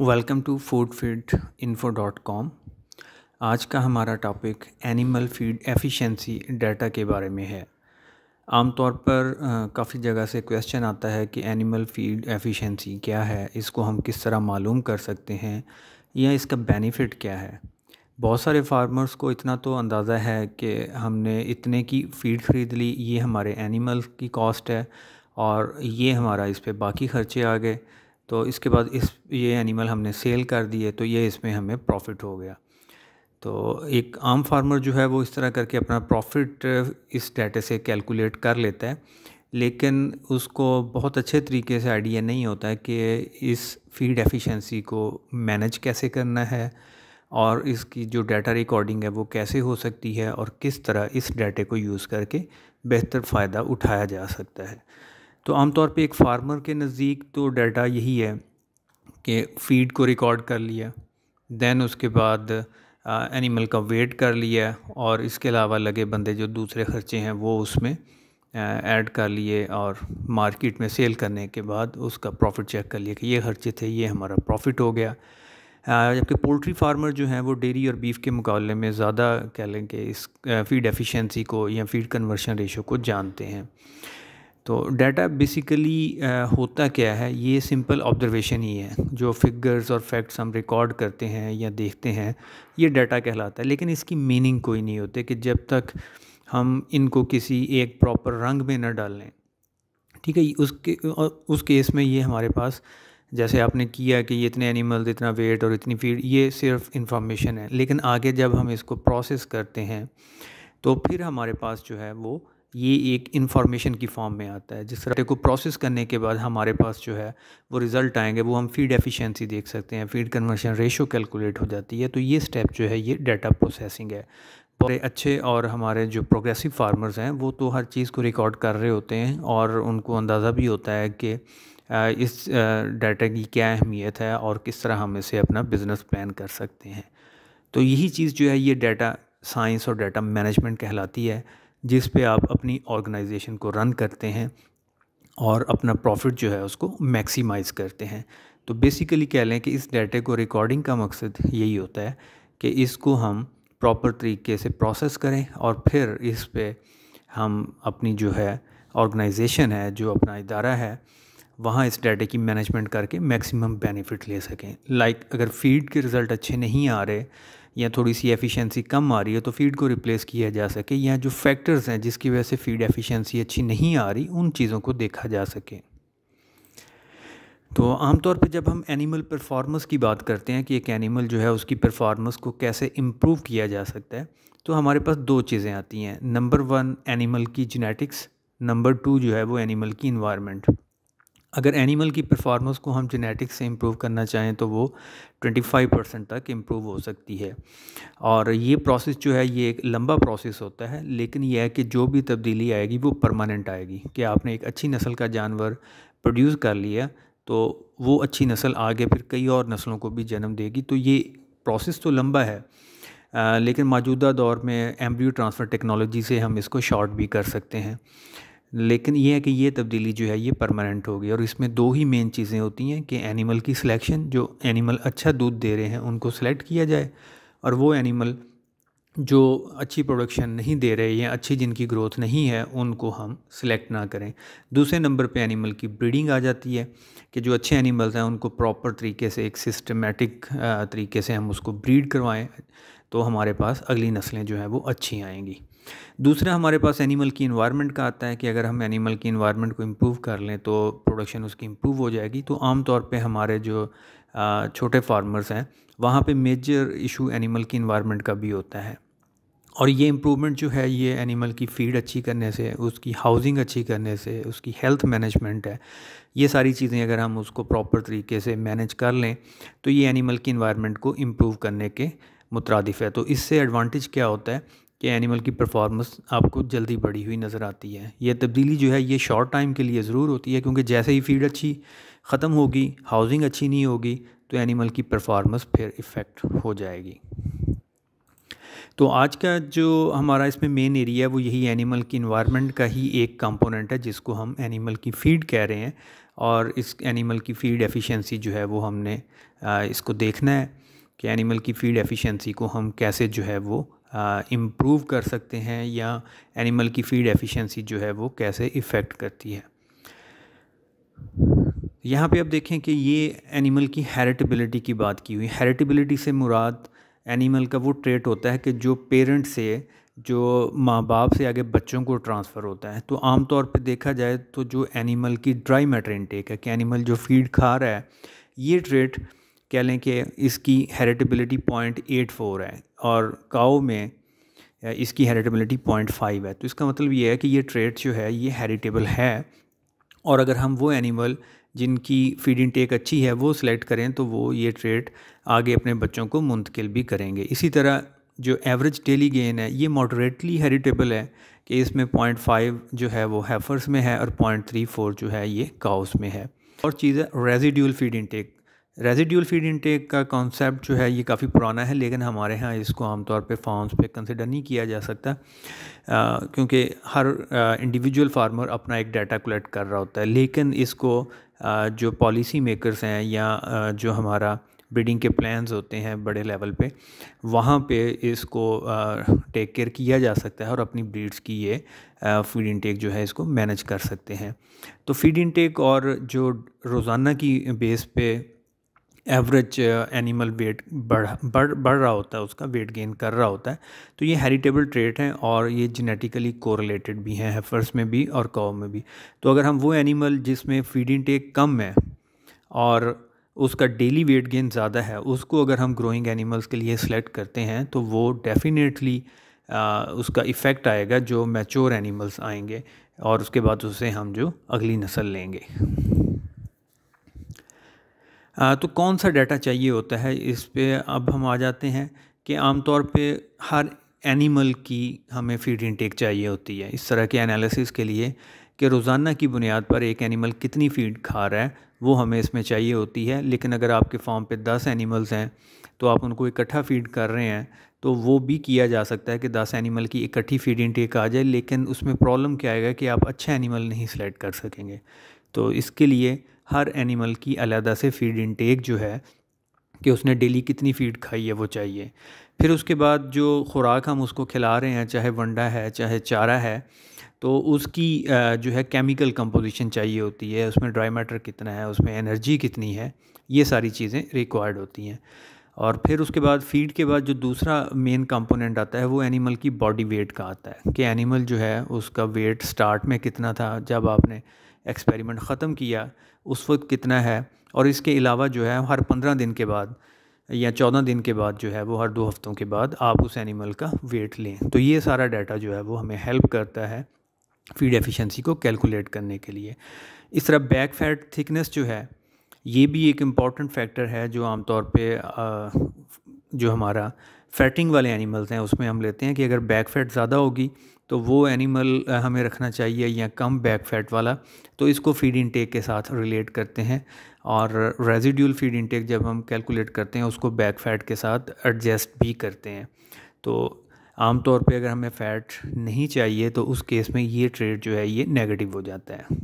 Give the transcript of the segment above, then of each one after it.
welcome to food feed info dot com आज का हमारा topic animal feed efficiency data के बारे में है आमतौर पर काफ़ी जगह से क्वेश्चन आता है कि एनिमल फीड एफिशिएंसी क्या है इसको हम किस तरह मालूम कर सकते हैं या इसका बेनिफिट क्या है बहुत सारे फार्मर्स को इतना तो अंदाज़ा है कि हमने इतने की फीड ख़रीद ली ये हमारे एनिमल की कॉस्ट है और ये हमारा इस पर बाकी ख़र्चे आ गए तो इसके बाद इस ये एनिमल हमने सेल कर दिए तो ये इसमें हमें प्रॉफिट हो गया तो एक आम फार्मर जो है वो इस तरह करके अपना प्रॉफिट इस डाटे से कैलकुलेट कर लेता है लेकिन उसको बहुत अच्छे तरीके से आइडिया नहीं होता है कि इस फीड एफिशिएंसी को मैनेज कैसे करना है और इसकी जो डाटा रिकॉर्डिंग है वो कैसे हो सकती है और किस तरह इस डाटे को यूज़ करके बेहतर फ़ायदा उठाया जा सकता है तो आमतौर पे एक फार्मर के नज़दीक तो डाटा यही है कि फीड को रिकॉर्ड कर लिया दैन उसके बाद आ, एनिमल का वेट कर लिया और इसके अलावा लगे बंदे जो दूसरे ख़र्चे हैं वो उसमें ऐड कर लिए और मार्केट में सेल करने के बाद उसका प्रॉफिट चेक कर लिया कि ये खर्चे थे ये हमारा प्रॉफिट हो गया जबकि पोल्ट्री फार्मर जो हैं वो डेयरी और बीफ के मुकाबले में ज़्यादा कह लें कि इस फीड एफिशिएंसी को या फीड कन्वर्शन रेशो को जानते हैं तो डाटा बेसिकली होता क्या है ये सिंपल ऑब्जर्वेशन ही है जो फिगर्स और फैक्ट्स हम रिकॉर्ड करते हैं या देखते हैं ये डाटा कहलाता है लेकिन इसकी मीनिंग कोई नहीं होती कि जब तक हम इनको किसी एक प्रॉपर रंग में न डाल लें ठीक है उसके उस केस में ये हमारे पास जैसे आपने किया कि ये इतने एनिमल्स इतना वेट और इतनी फीड ये सिर्फ इंफॉर्मेशन है लेकिन आगे जब हम इसको प्रोसेस करते हैं तो फिर हमारे पास जो है वो ये एक इन्फॉर्मेशन की फॉर्म में आता है जिस डाटे को प्रोसेस करने के बाद हमारे पास जो है वो रिज़ल्ट आएंगे वो हम फीड एफिशिएंसी देख सकते हैं फीड कन्वर्शन रेशो कैलकुलेट हो जाती है तो ये स्टेप जो है ये डाटा प्रोसेसिंग है बड़े अच्छे और हमारे जो प्रोग्रेसिव फार्मर्स हैं वो तो हर चीज़ को रिकॉर्ड कर रहे होते हैं और उनको अंदाज़ा भी होता है कि इस डाटा की क्या अहमियत है और किस तरह हम इसे अपना बिज़नेस प्लान कर सकते हैं तो यही चीज़ जो है ये डाटा साइंस और डाटा मैनेजमेंट कहलाती है जिस पे आप अपनी ऑर्गेनाइजेशन को रन करते हैं और अपना प्रॉफिट जो है उसको मैक्सिमाइज करते हैं तो बेसिकली कह लें कि इस डाटे को रिकॉर्डिंग का मकसद यही होता है कि इसको हम प्रॉपर तरीके से प्रोसेस करें और फिर इस पर हम अपनी जो है ऑर्गेनाइजेशन है जो अपना इदारा है वहाँ इस डाटे की मैनेजमेंट करके मैक्सिमम बेनिफिट ले सकें लाइक like, अगर फीड के रिज़ल्ट अच्छे नहीं आ रहे या थोड़ी सी एफिशिएंसी कम आ रही है तो फीड को रिप्लेस किया जा सके या जो फैक्टर्स हैं जिसकी वजह से फीड एफिशिएंसी अच्छी नहीं आ रही उन चीज़ों को देखा जा सके तो आमतौर पर जब हम एनिमल परफॉर्मेंस की बात करते हैं कि एक एनिमल जो है उसकी परफॉर्मेंस को कैसे इम्प्रूव किया जा सकता है तो हमारे पास दो चीज़ें आती हैं नंबर वन एनिमल की जेनेटिक्स नंबर टू जो है वो एनिमल की इन्वायरमेंट अगर एनिमल की परफॉर्मेंस को हम जेनेटिक्स से इम्प्रूव करना चाहें तो वो 25 परसेंट तक इम्प्रूव हो सकती है और ये प्रोसेस जो है ये एक लंबा प्रोसेस होता है लेकिन यह है कि जो भी तब्दीली आएगी वो परमानेंट आएगी कि आपने एक अच्छी नस्ल का जानवर प्रोड्यूस कर लिया तो वो अच्छी नस्ल आगे फिर कई और नस्लों को भी जन्म देगी तो ये प्रोसेस तो लंबा है आ, लेकिन मौजूदा दौर में एम्ब्रियो ट्रांसफ़र टेक्नोलॉजी से हम इसको शॉर्ट भी कर सकते हैं लेकिन ये है कि ये तब्दीली जो है ये परमानेंट होगी और इसमें दो ही मेन चीज़ें होती हैं कि एनिमल की सिलेक्शन जो एनिमल अच्छा दूध दे रहे हैं उनको सेलेक्ट किया जाए और वो एनिमल जो अच्छी प्रोडक्शन नहीं दे रहे या अच्छी जिनकी ग्रोथ नहीं है उनको हम सिलेक्ट ना करें दूसरे नंबर पे एनिमल की ब्रीडिंग आ जाती है कि जो अच्छे एनिमल्स हैं उनको प्रॉपर तरीके से एक सिस्टमेटिक तरीके से हम उसको ब्रीड करवाएं तो हमारे पास अगली नस्लें जो हैं वो अच्छी आएंगी दूसरा हमारे पास एनिमल की इन्वायरमेंट का आता है कि अगर हम एनिमल की इन्वायरमेंट को इम्प्रूव कर लें तो प्रोडक्शन उसकी इम्प्रूव हो जाएगी तो आमतौर पे हमारे जो छोटे फार्मर्स हैं वहाँ पे मेजर इशू एनिमल की इन्वायरमेंट का भी होता है और ये इम्प्रूवमेंट जो है ये एनिमल की फीड अच्छी करने से उसकी हाउसिंग अच्छी करने से उसकी हेल्थ मैनेजमेंट है ये सारी चीज़ें अगर हम उसको प्रॉपर तरीके से मैनेज कर लें तो ये एनिमल की इन्वायरमेंट को इम्प्रूव करने के मुतरदफ़ है तो इससे एडवांटेज क्या होता है कि एनिमल की परफॉर्मेंस आपको जल्दी बढ़ी हुई नज़र आती है ये तब्दीली जो है ये शॉर्ट टाइम के लिए ज़रूर होती है क्योंकि जैसे ही फीड अच्छी ख़त्म होगी हाउसिंग अच्छी नहीं होगी तो एनिमल की परफॉर्मेंस फिर इफ़ेक्ट हो जाएगी तो आज का जो हमारा इसमें मेन एरिया है वो यही एनिमल की इन्वायरमेंट का ही एक कंपोनेंट है जिसको हम एनिमल की फीड कह रहे हैं और इस एनिमल की फीड एफिशिएंसी जो है वो हमने इसको देखना है कि एनिमल की फीड एफिशिएंसी को हम कैसे जो है वो इम्प्रूव कर सकते हैं या एनिमल की फीड एफिशिएंसी जो है वो कैसे इफ़ेक्ट करती है यहाँ पे आप देखें कि ये एनिमल की हेरिटेबिलिटी की बात की हुई हेरिटेबिलिटी से मुराद एनिमल का वो ट्रेट होता है कि जो पेरेंट से जो माँ बाप से आगे बच्चों को ट्रांसफ़र होता है तो आमतौर पे देखा जाए तो जो एनिमल की ड्राई मैटर इनटेक है कि एनिमल जो फीड खा रहा है ये ट्रेट कह लें कि इसकी हेरिटेबिलिटी पॉइंट एट फोर है और काओ में इसकी हेरिटेबिलिटी पॉइंट फाइव है तो इसका मतलब ये है कि ये ट्रेड जो है ये हेरिटेबल है और अगर हम वो एनिमल जिनकी फीड इनटेक अच्छी है वो सिलेक्ट करें तो वो ये ट्रेड आगे अपने बच्चों को मुंतकिल भी करेंगे इसी तरह जो एवरेज डेली गेन है ये मॉडरेटली हेरिटेबल है कि इसमें पॉइंट फाइव जो है वो हैफर्स में है और पॉइंट थ्री फोर जो है ये काउस में है और चीज़ है residual feed intake residual feed intake का कॉन्सेप्ट जो है ये काफ़ी पुराना है लेकिन हमारे यहाँ इसको आमतौर पे फार्म्स पे कंसिडर नहीं किया जा सकता क्योंकि हर इंडिविजुअल फार्मर अपना एक डाटा कलेक्ट कर रहा होता है लेकिन इसको आ, जो पॉलिसी मेकर्स हैं या आ, जो हमारा ब्रीडिंग के प्लान्स होते हैं बड़े लेवल पे वहाँ पे इसको टेक केयर किया जा सकता है और अपनी ब्रीड्स की ये फीड इनटेक जो है इसको मैनेज कर सकते हैं तो फीड इनटेक और जो रोज़ाना की बेस पे एवरेज एनिमल वेट बढ़ बढ़ बढ़ रहा होता है उसका वेट गेन कर रहा होता है तो ये हेरिटेबल ट्रेट हैं और ये जेनेटिकली कोरिलेटेड भी हैं हेफर्स में भी और कौ में भी तो अगर हम वो एनिमल जिसमें फीड इनटेक कम है और उसका डेली वेट गेन ज़्यादा है उसको अगर हम ग्रोइंग एनिमल्स के लिए सेलेक्ट करते हैं तो वो डेफिनेटली uh, उसका इफ़ेक्ट आएगा जो मैच्योर एनिमल्स आएंगे और उसके बाद उसे हम जो अगली नस्ल लेंगे तो कौन सा डाटा चाहिए होता है इस पर अब हम आ जाते हैं कि आमतौर पे हर एनिमल की हमें फीड इनटेक चाहिए होती है इस तरह के एनालिसिस के लिए कि रोज़ाना की बुनियाद पर एक एनिमल कितनी फीड खा रहा है वो हमें इसमें चाहिए होती है लेकिन अगर आपके फार्म पे दस एनिमल्स हैं तो आप उनको इकट्ठा फीड कर रहे हैं तो वो भी किया जा सकता है कि दस एनिमल की इकट्ठी फीड इनटेक आ जाए लेकिन उसमें प्रॉब्लम क्या आएगा कि आप अच्छा एनिमल नहीं सिलेक्ट कर सकेंगे तो इसके लिए हर एनिमल की अलहदा से फ़ीड इनटेक जो है कि उसने डेली कितनी फ़ीड खाई है वो चाहिए फिर उसके बाद जो खुराक हम उसको खिला रहे हैं चाहे वंडा है चाहे चारा है तो उसकी जो है केमिकल कंपोजिशन चाहिए होती है उसमें ड्राई मैटर कितना है उसमें एनर्जी कितनी है ये सारी चीज़ें रिक्वायर्ड होती हैं और फिर उसके बाद फीड के बाद जो दूसरा मेन कंपोनेंट आता है वो एनिमल की बॉडी वेट का आता है कि एनिमल जो है उसका वेट स्टार्ट में कितना था जब आपने एक्सपेरिमेंट ख़त्म किया उस वक्त कितना है और इसके अलावा जो है हर पंद्रह दिन के बाद या चौदह दिन के बाद जो है वो हर दो हफ्तों के बाद आप उस एनिमल का वेट लें तो ये सारा डाटा जो है वो हमें हेल्प करता है फीड एफिशिएंसी को कैलकुलेट करने के लिए इस तरह बैक फैट थिकनेस जो है ये भी एक इम्पॉर्टेंट फैक्टर है जो आमतौर पे आ, जो हमारा फैटिंग वाले एनिमल्स हैं उसमें हम लेते हैं कि अगर बैक फैट ज़्यादा होगी तो वो एनिमल हमें रखना चाहिए या कम बैक फैट वाला तो इसको फीड इनटेक के साथ रिलेट करते हैं और रेजिड्यूल फीड इनटेक जब हम कैलकुलेट करते हैं उसको बैक फैट के साथ एडजस्ट भी करते हैं तो आमतौर पे अगर हमें फ़ैट नहीं चाहिए तो उस केस में ये ट्रेड जो है ये नेगेटिव हो जाता है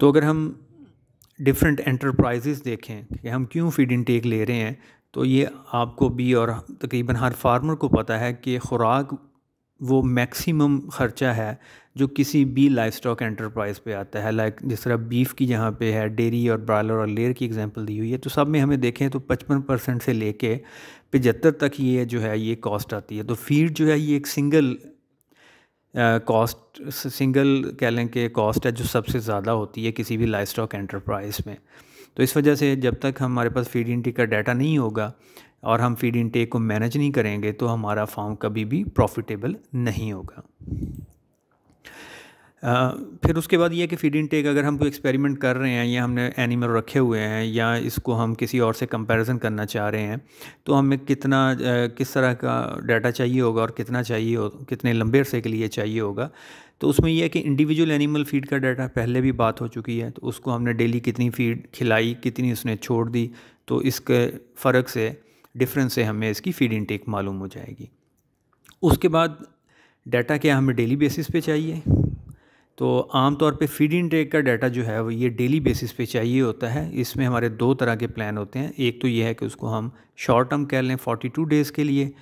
तो अगर हम डिफरेंट एंटरप्राइजेस देखें कि हम क्यों फीड इनटेक ले रहे हैं तो ये आपको भी और तकरीबन हर फार्मर को पता है कि ख़ुराक वो मैक्सिमम ख़र्चा है जो किसी भी लाइफ स्टॉक एंटरप्राइज़ पे आता है लाइक जिस तरह बीफ की जहाँ पे है डेरी और ब्रायलर और लेयर की एग्जांपल दी हुई है तो सब में हमें देखें तो 55 परसेंट से लेके पचहत्तर तक ये जो है ये कॉस्ट आती है तो फीड जो है ये एक सिंगल कॉस्ट सिंगल कह लें कि कॉस्ट है जो सबसे ज़्यादा होती है किसी भी लाइफ स्टॉक एंटरप्राइज़ में तो इस वजह से जब तक हमारे पास फीड इंटी का डाटा नहीं होगा और हम फीड इनटेक को मैनेज नहीं करेंगे तो हमारा फार्म कभी भी प्रॉफिटेबल नहीं होगा आ, फिर उसके बाद ये कि फीड इनटेक अगर हम कोई एक्सपेरिमेंट कर रहे हैं या हमने एनिमल रखे हुए हैं या इसको हम किसी और से कंपैरिजन करना चाह रहे हैं तो हमें कितना किस तरह का डाटा चाहिए होगा और कितना चाहिए हो कितने लंबे अरसे के लिए चाहिए होगा तो उसमें यह है कि इंडिविजुअल एनिमल फीड का डाटा पहले भी बात हो चुकी है तो उसको हमने डेली कितनी फीड खिलाई कितनी उसने छोड़ दी तो इसके फ़र्क से डिफरेंस से हमें इसकी फीड इनटेक मालूम हो जाएगी उसके बाद डाटा क्या हमें डेली बेसिस पे चाहिए तो आम तौर पे फीड इनटेक का डाटा जो है वो ये डेली बेसिस पे चाहिए होता है इसमें हमारे दो तरह के प्लान होते हैं एक तो ये है कि उसको हम शॉर्ट टर्म कह लें टू डेज़ के लिए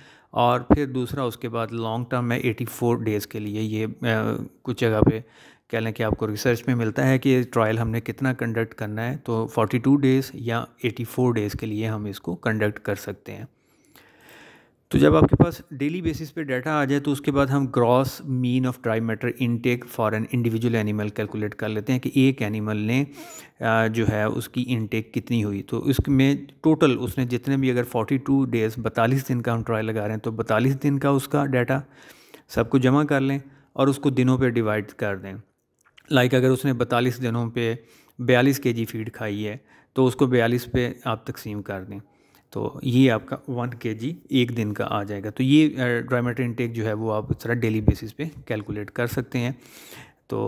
और फिर दूसरा उसके बाद लॉन्ग टर्म है 84 डेज़ के लिए ये आ, कुछ जगह पे कह लें कि आपको रिसर्च में मिलता है कि ट्रायल हमने कितना कंडक्ट करना है तो 42 डेज़ या 84 डेज़ के लिए हम इसको कंडक्ट कर सकते हैं तो जब आपके पास डेली बेसिस पे डाटा आ जाए तो उसके बाद हम gross mean of dry matter intake for an individual animal calculate कर लेते हैं कि एक एनिमल ने जो है उसकी इनटेक कितनी हुई तो इसमें टोटल उसने जितने भी अगर 42 डेज़ 42 दिन का हम ट्रायल लगा रहे हैं तो 42 दिन का उसका डाटा सबको जमा कर लें और उसको दिनों पर डिवाइड कर दें लाइक अगर उसने बतालीस दिनों पे बयालीस के जी फीड खाई है तो उसको बयालीस पे आप तकसीम कर दें तो ये आपका वन के जी एक दिन का आ जाएगा तो ये ड्राई इंटेक इनटेक जो है वो आप इस तरह डेली बेसिस पे कैलकुलेट कर सकते हैं तो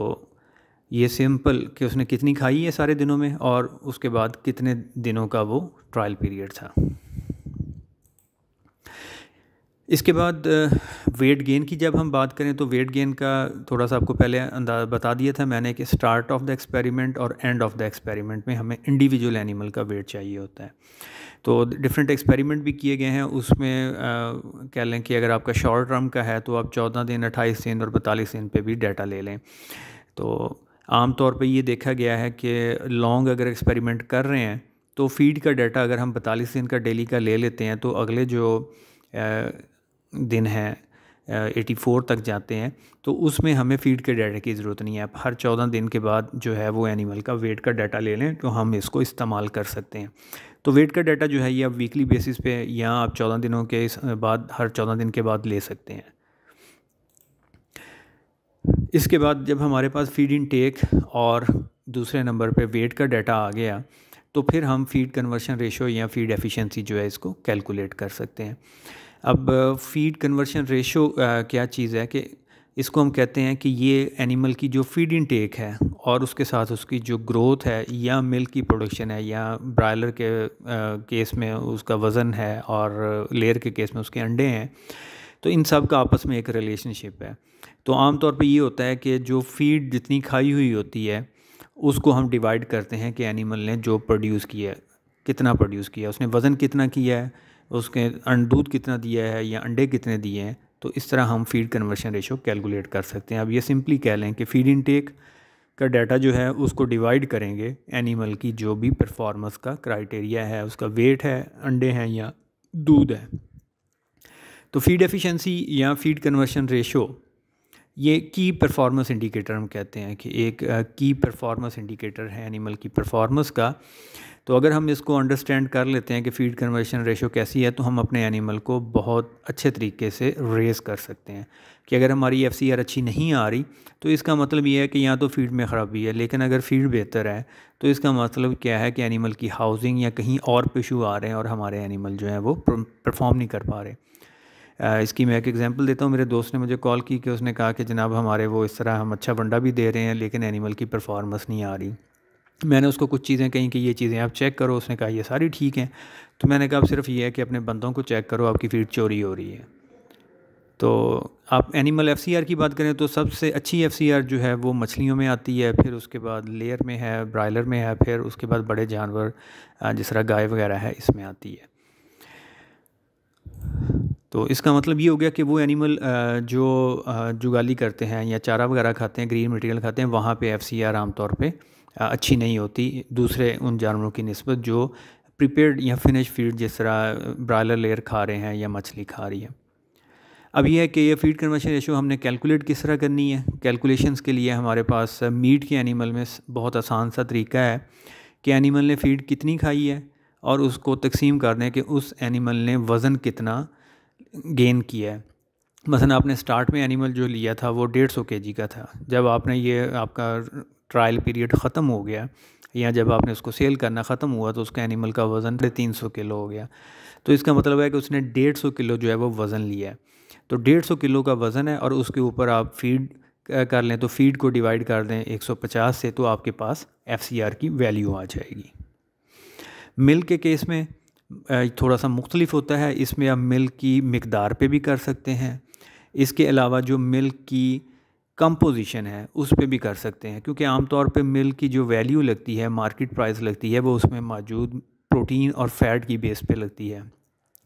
ये सिंपल कि उसने कितनी खाई है सारे दिनों में और उसके बाद कितने दिनों का वो ट्रायल पीरियड था इसके बाद वेट गेन की जब हम बात करें तो वेट गेन का थोड़ा सा आपको पहले अंदाज बता दिया था मैंने कि स्टार्ट ऑफ द एक्सपेरिमेंट और एंड ऑफ द एक्सपेरिमेंट में हमें इंडिविजुअल एनिमल का वेट चाहिए होता है तो डिफरेंट एक्सपेरिमेंट भी किए गए हैं उसमें कह लें कि अगर आपका शॉर्ट टर्म का है तो आप चौदह दिन अट्ठाईस दिन और बतालीस दिन पर भी डाटा ले लें तो आम तौर पर ये देखा गया है कि लॉन्ग अगर एक्सपेरिमेंट कर रहे हैं तो फीड का डाटा अगर हम बतालीस दिन का डेली का ले लेते हैं तो अगले जो दिन है एटी फोर तक जाते हैं तो उसमें हमें फीड के डाटा की ज़रूरत नहीं है आप हर चौदह दिन के बाद जो है वो एनिमल का वेट का डाटा ले लें तो हम इसको इस्तेमाल कर सकते हैं तो वेट का डाटा जो है ये आप वीकली बेसिस पे या आप चौदह दिनों के बाद हर चौदह दिन के बाद ले सकते हैं इसके बाद जब हमारे पास फीड इनटेक और दूसरे नंबर पे वेट का डाटा आ गया तो फिर हम फीड कन्वर्शन रेशो या फीड एफिशिएंसी जो है इसको कैलकुलेट कर सकते हैं अब फीड कन्वर्शन रेशो क्या चीज़ है कि इसको हम कहते हैं कि ये एनिमल की जो फीड इनटेक है और उसके साथ उसकी जो ग्रोथ है या मिल्क की प्रोडक्शन है या ब्रायलर के केस में उसका वज़न है और लेयर के केस में उसके अंडे हैं तो इन सब का आपस में एक रिलेशनशिप है तो आमतौर पे ये होता है कि जो फीड जितनी खाई हुई होती है उसको हम डिवाइड करते हैं कि एनिमल ने जो प्रोड्यूस किया कितना प्रोड्यूस किया उसने वज़न कितना किया है उसके अं-, दूध कितना दिया है या अंडे कितने दिए हैं तो इस तरह हम फीड कन्वर्शन रेशो कैलकुलेट कर सकते हैं अब ये सिंपली कह लें कि फीड इनटेक का डाटा जो है उसको डिवाइड करेंगे एनिमल की जो भी परफॉर्मेंस का क्राइटेरिया है उसका वेट है अंडे हैं या दूध है तो फीड एफिशिएंसी या फीड कन्वर्शन रेशो ये की परफॉर्मेंस इंडिकेटर हम कहते हैं कि एक की परफॉर्मेंस इंडिकेटर है एनिमल की परफॉर्मेंस का तो अगर हम इसको अंडरस्टैंड कर लेते हैं कि फीड कन्वर्शन रेशो कैसी है तो हम अपने एनिमल को बहुत अच्छे तरीके से रेस कर सकते हैं कि अगर हमारी एफ अच्छी नहीं आ रही तो इसका मतलब ये है कि या तो फीड में ख़राबी है लेकिन अगर फीड बेहतर है तो इसका मतलब क्या है कि एनिमल की हाउसिंग या कहीं और इशू आ रहे हैं और हमारे एनिमल जो हैं वो परफॉर्म नहीं कर पा रहे इसकी मैं एक एग्जांपल देता हूँ मेरे दोस्त ने मुझे कॉल की कि उसने कहा कि जनाब हमारे वो इस तरह हम अच्छा वंडा भी दे रहे हैं लेकिन एनिमल की परफॉर्मेंस नहीं आ रही मैंने उसको कुछ चीज़ें कहीं कि ये चीज़ें आप चेक करो उसने कहा ये सारी ठीक हैं तो मैंने कहा सिर्फ ये है कि अपने बंदों को चेक करो आपकी फीड चोरी हो रही है तो आप एनिमल एफ की बात करें तो सबसे अच्छी एफ जो है वो मछलियों में आती है फिर उसके बाद लेयर में है ब्रायलर में है फिर उसके बाद बड़े जानवर जिस तरह गाय वगैरह है इसमें आती है तो इसका मतलब ये हो गया कि वो एनिमल जो जुगाली करते हैं या चारा वगैरह खाते हैं ग्रीन मटेरियल खाते हैं वहाँ पे एफ सी आर आमतौर पर अच्छी नहीं होती दूसरे उन जानवरों की नस्बत जो प्रिपेयर्ड या फिनिश फीड जिस तरह ब्रायलर लेयर खा रहे हैं या मछली खा रही है अब यह है कि यह फीड कन्वर्शन रेशो हमने कैलकुलेट किस तरह करनी है कैलकुलेशंस के लिए हमारे पास मीट के एनिमल में बहुत आसान सा तरीका है कि एनिमल ने फीड कितनी खाई है और उसको तकसीम कर दें कि उस एनिमल ने वज़न कितना गेन किया है मसलन आपने स्टार्ट में एनिमल जो लिया था वो डेढ़ सौ के जी का था जब आपने ये आपका ट्रायल पीरियड ख़त्म हो गया या जब आपने उसको सेल करना ख़त्म हुआ तो उसका एनिमल का वज़न तीन सौ किलो हो गया तो इसका मतलब है कि उसने डेढ़ सौ किलो जो है वो वज़न लिया है तो डेढ़ सौ किलो का वज़न है और उसके ऊपर आप फीड कर लें तो फीड को डिवाइड कर दें 150 से तो आपके पास एफ की वैल्यू आ जाएगी मिल्क के केस में थोड़ा सा मुख्तलिफ होता है इसमें आप मिल्क की मकदार पर भी कर सकते हैं इसके अलावा जो मिल्क की कंपोजिशन है उस पर भी कर सकते हैं क्योंकि आमतौर पर मिल्क की जो वैल्यू लगती है मार्केट प्राइस लगती है वो उसमें मौजूद प्रोटीन और फैट की बेस पे लगती है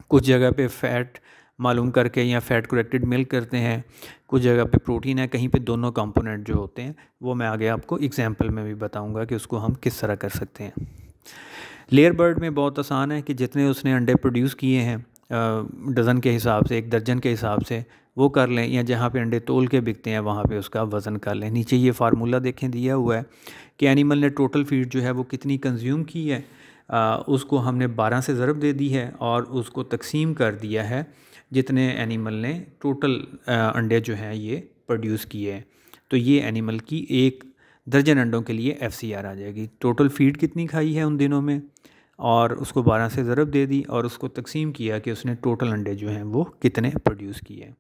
कुछ जगह पे फैट मालूम करके या फैट कोरेक्टेड मिल्क करते हैं कुछ जगह पे प्रोटीन है कहीं पे दोनों कंपोनेंट जो होते हैं वो मैं आगे आपको एग्जांपल में भी बताऊंगा कि उसको हम किस तरह कर सकते हैं लेयर बर्ड में बहुत आसान है कि जितने उसने अंडे प्रोड्यूस किए हैं डज़न के हिसाब से एक दर्जन के हिसाब से वो कर लें या जहाँ पे अंडे तोल के बिकते हैं वहाँ पे उसका वज़न कर लें नीचे ये फार्मूला देखें दिया हुआ है कि एनिमल ने टोटल फीड जो है वो कितनी कंज्यूम की है आ, उसको हमने 12 से ज़रब दे दी है और उसको तकसीम कर दिया है जितने एनिमल ने टोटल अंडे जो हैं ये प्रोड्यूस किए हैं तो ये एनिमल की एक दर्जन अंडों के लिए एफ आ जाएगी टोटल फीड कितनी खाई है उन दिनों में और उसको 12 से ज़रब दे दी और उसको तकसीम किया कि उसने टोटल अंडे जो हैं वो कितने प्रोड्यूस किए हैं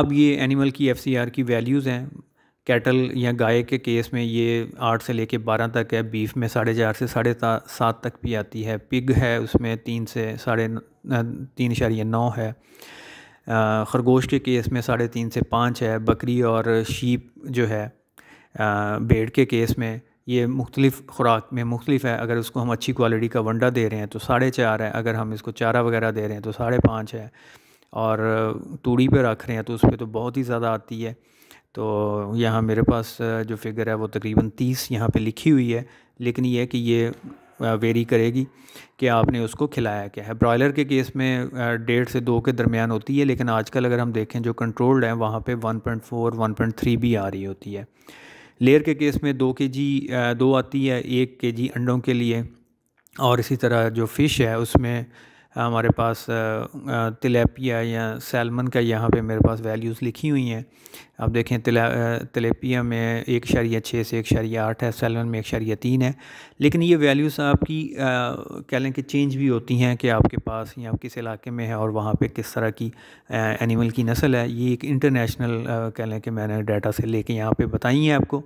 अब ये एनिमल की एफ की वैल्यूज़ हैं कैटल या गाय के केस में ये आठ से लेके बारह तक है बीफ में साढ़े चार से साढ़े सात तक भी आती है पिग है उसमें तीन से साढ़े तीन इशारिया नौ है खरगोश के केस में साढ़े तीन से पाँच है बकरी और शीप जो है भेड़ के केस में ये मुख्तलिफ खुराक में मुख्तलिफ है अगर उसको हम अच्छी क्वालिटी का वंडा दे रहे हैं तो साढ़े चार है अगर हम इसको चारा वगैरह दे रहे हैं तो साढ़े पाँच है और तूड़ी पे रख रहे हैं तो उस पर तो बहुत ही ज़्यादा आती है तो यहाँ मेरे पास जो फिगर है वो तकरीबन तीस यहाँ पे लिखी हुई है लेकिन ये है कि ये वेरी करेगी कि आपने उसको खिलाया क्या है ब्रॉयलर के केस में डेढ़ से दो के दरमियान होती है लेकिन आजकल अगर हम देखें जो कंट्रोल्ड है वहाँ पे 1.4 1.3 भी आ रही होती है लेयर के केस में दो के जी दो आती है एक के जी अंडों के लिए और इसी तरह जो फ़िश है उसमें हमारे पास तिलेपिया या सैलमन का यहाँ पे मेरे पास वैल्यूज़ लिखी हुई हैं आप देखें तिला तिलेपिया में एक शरिया छः से एक शरिया आठ है सैलमन में एक शरिया तीन है लेकिन ये वैल्यूज़ आपकी कह लें कि चेंज भी होती हैं कि आपके पास या किस इलाके में है और वहाँ पर किस तरह की एनिमल की नस्ल है ये एक इंटरनेशनल कह लें कि मैंने डाटा से लेके यहाँ पर बताई हैं आपको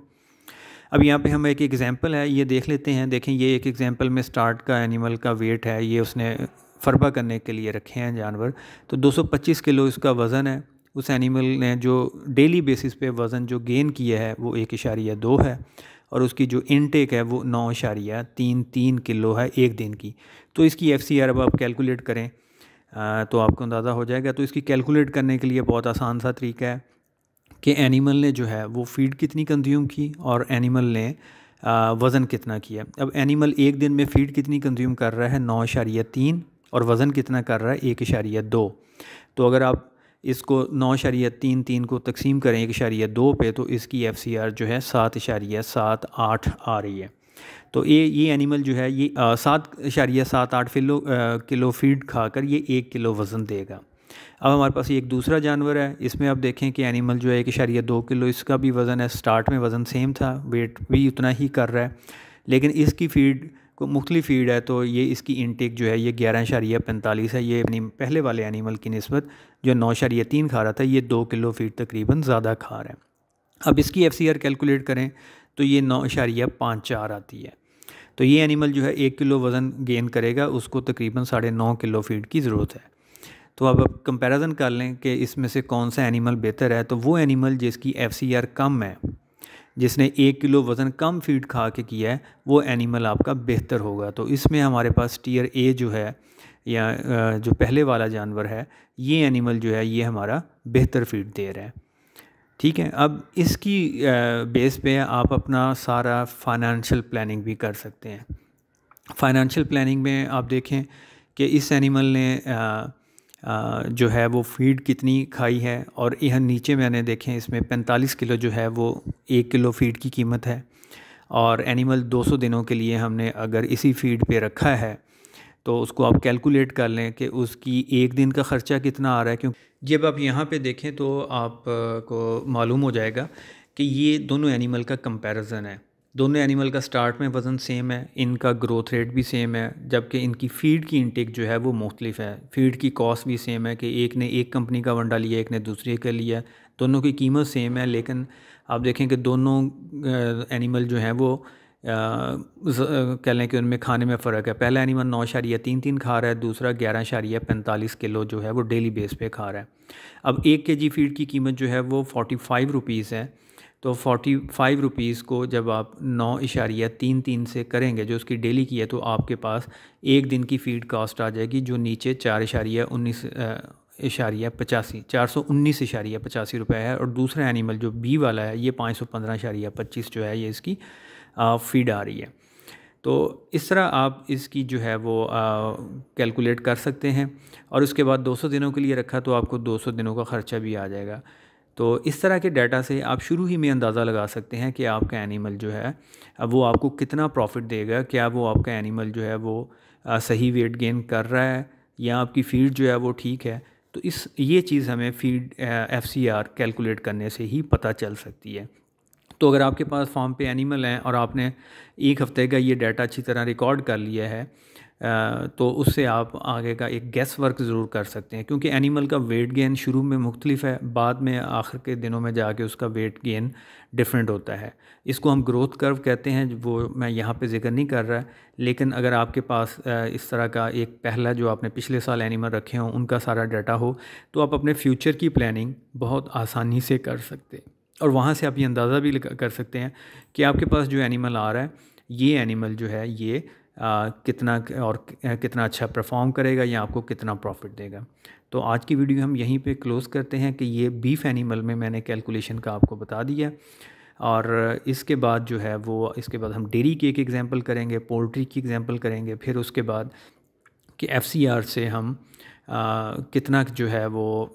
अब यहाँ पे हम एक एग्ज़ाम्पल है ये देख लेते हैं देखें ये एक एग्ज़ाम्पल में स्टार्ट का एनिमल का वेट है ये उसने फरबा करने के लिए रखे हैं जानवर तो 225 किलो इसका वज़न है उस एनिमल ने जो डेली बेसिस पे वज़न जो गेन किया है वो एक इशारिया दो है और उसकी जो इनटेक है वो नौ इशारिया तीन तीन किलो है एक दिन की तो इसकी एफ सी अब आप कैलकुलेट करें आ, तो आपको अंदाज़ा हो जाएगा तो इसकी कैलकुलेट करने के लिए बहुत आसान सा तरीका है कि एनिमल ने जो है वो फीड कितनी कंज्यूम की और एनिमल ने वज़न कितना किया अब एनिमल एक दिन में फीड कितनी कंज्यूम कर रहा है नौ इशारिया तीन और वज़न कितना कर रहा है एक इशारिया दो तो अगर आप इसको नौ इशारिया तीन तीन को तकसीम करें एक इशारिया दो पे तो इसकी एफ सी आर जो है सात इशारिया सात आठ आ रही है तो ये ये एनिमल जो है ये सात इशारिया सात आठ किलो किलो फीड खाकर ये एक किलो वज़न देगा अब हमारे पास एक दूसरा जानवर है इसमें आप देखें कि एनिमल जो है एक इशारिया दो किलो इसका भी वज़न है स्टार्ट में वज़न सेम था वेट भी उतना ही कर रहा है लेकिन इसकी फीड को मुख्तलि फीड है तो ये इसकी इनटेक जो है ये ग्यारह शारिया पैंतालीस है ये अपनी पहले वाले एनिमल की नस्बत जो नौ शारिया तीन खा रहा था ये दो किलो फीड तकरीबन ज़्यादा खा रहा है अब इसकी एफ सी आर कैलकुलेट करें तो ये नौ शारिया पाँच चार आती है तो ये एनिमल जो है एक किलो वज़न गेन करेगा उसको तकरीबन साढ़े नौ किलो फीड की ज़रूरत है तो अब आप कंपैरिजन कर लें कि इसमें से कौन सा एनिमल बेहतर है तो वो एनिमल जिसकी एफ सी आर कम है जिसने एक किलो वज़न कम फीड खा के किया है वो एनिमल आपका बेहतर होगा तो इसमें हमारे पास टीयर ए जो है या जो पहले वाला जानवर है ये एनिमल जो है ये हमारा बेहतर फीड दे रहा है ठीक है अब इसकी बेस पे आप अपना सारा फाइनेंशियल प्लानिंग भी कर सकते हैं फाइनेंशियल प्लानिंग में आप देखें कि इस एनिमल ने जो है वो फीड कितनी खाई है और यह नीचे मैंने देखें इसमें 45 किलो जो है वो एक किलो फीड की कीमत है और एनिमल 200 दिनों के लिए हमने अगर इसी फीड पे रखा है तो उसको आप कैलकुलेट कर लें कि उसकी एक दिन का ख़र्चा कितना आ रहा है क्योंकि जब आप यहाँ पे देखें तो आपको मालूम हो जाएगा कि ये दोनों एनिमल का कंपैरिजन है दोनों एनिमल का स्टार्ट में वज़न सेम है इनका ग्रोथ रेट भी सेम है जबकि इनकी फ़ीड की इनटेक जो है वो मुख्तलिफ है फ़ीड की कॉस्ट भी सेम है कि एक ने एक कंपनी का वंडा लिया एक ने दूसरे का लिया दोनों की कीमत सेम है लेकिन आप देखें कि दोनों एनिमल जो हैं वो कह लें कि उनमें खाने में फ़र्क है पहला एनिमल नौ शारिया तीन तीन खा रहा है दूसरा ग्यारह शारिया पैंतालीस किलो जो है वो डेली बेस पे खा रहा है अब एक के जी फीड की कीमत जो है वो फोटी फाइव रुपीज़ है तो फोर्टी फाइव रुपीज़ को जब आप नौ इशारिया तीन तीन से करेंगे जो उसकी डेली की है तो आपके पास एक दिन की फीड कास्ट आ जाएगी जो नीचे चार इशारिया उन्नीस इशारिया पचासी चार सौ उन्नीस इशारिया पचासी रुपये है और दूसरा एनिमल जो बी वाला है ये पाँच सौ पंद्रह इशारिया पच्चीस जो है ये इसकी आ, फीड आ रही है तो इस तरह आप इसकी जो है वो कैलकुलेट कर सकते हैं और उसके बाद 200 दिनों के लिए रखा तो आपको 200 दिनों का ख़र्चा भी आ जाएगा तो इस तरह के डाटा से आप शुरू ही में अंदाज़ा लगा सकते हैं कि आपका एनिमल जो है वो आपको कितना प्रॉफिट देगा क्या वो आपका एनिमल जो है वो सही वेट गेन कर रहा है या आपकी फीड जो है वो ठीक है तो इस ये चीज़ हमें feed F C R calculate करने से ही पता चल सकती है तो अगर आपके पास फार्म पे एनिमल हैं और आपने एक हफ्ते का ये डाटा अच्छी तरह रिकॉर्ड कर लिया है तो उससे आप आगे का एक गैस वर्क ज़रूर कर सकते हैं क्योंकि एनिमल का वेट गेन शुरू में मुख्तलिफ है बाद में आखिर के दिनों में जाके उसका वेट गेन डिफरेंट होता है इसको हम ग्रोथ कर्व कहते हैं वो मैं यहाँ पे जिक्र नहीं कर रहा लेकिन अगर आपके पास इस तरह का एक पहला जो आपने पिछले साल एनिमल रखे हों उनका सारा डाटा हो तो आप अपने फ्यूचर की प्लानिंग बहुत आसानी से कर सकते हैं और वहाँ से आप ये अंदाज़ा भी कर सकते हैं कि आपके पास जो एनिमल आ रहा है ये एनिमल जो है ये आ, कितना और कितना अच्छा परफॉर्म करेगा या आपको कितना प्रॉफिट देगा तो आज की वीडियो हम यहीं पे क्लोज़ करते हैं कि ये बीफ एनिमल में मैंने कैलकुलेशन का आपको बता दिया और इसके बाद जो है वो इसके बाद हम डेरी की एक एग्ज़ाम्पल करेंगे पोल्ट्री की एग्ज़ाम्पल करेंगे फिर उसके बाद कि एफ़ से हम आ, कितना जो है वो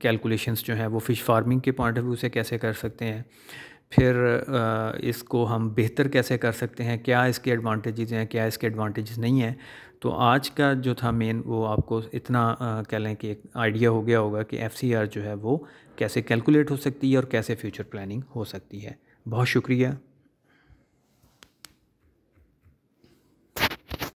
कैलकुलेशंस जो है वो फ़िश फार्मिंग के पॉइंट ऑफ व्यू से कैसे कर सकते हैं फिर इसको हम बेहतर कैसे कर सकते हैं क्या इसके एडवांटेजेस हैं क्या इसके एडवांटेजेस नहीं हैं तो आज का जो था मेन वो आपको इतना कह लें कि एक आइडिया हो गया होगा कि एफ़ जो है वो कैसे कैलकुलेट हो सकती है और कैसे फ्यूचर प्लानिंग हो सकती है बहुत शुक्रिया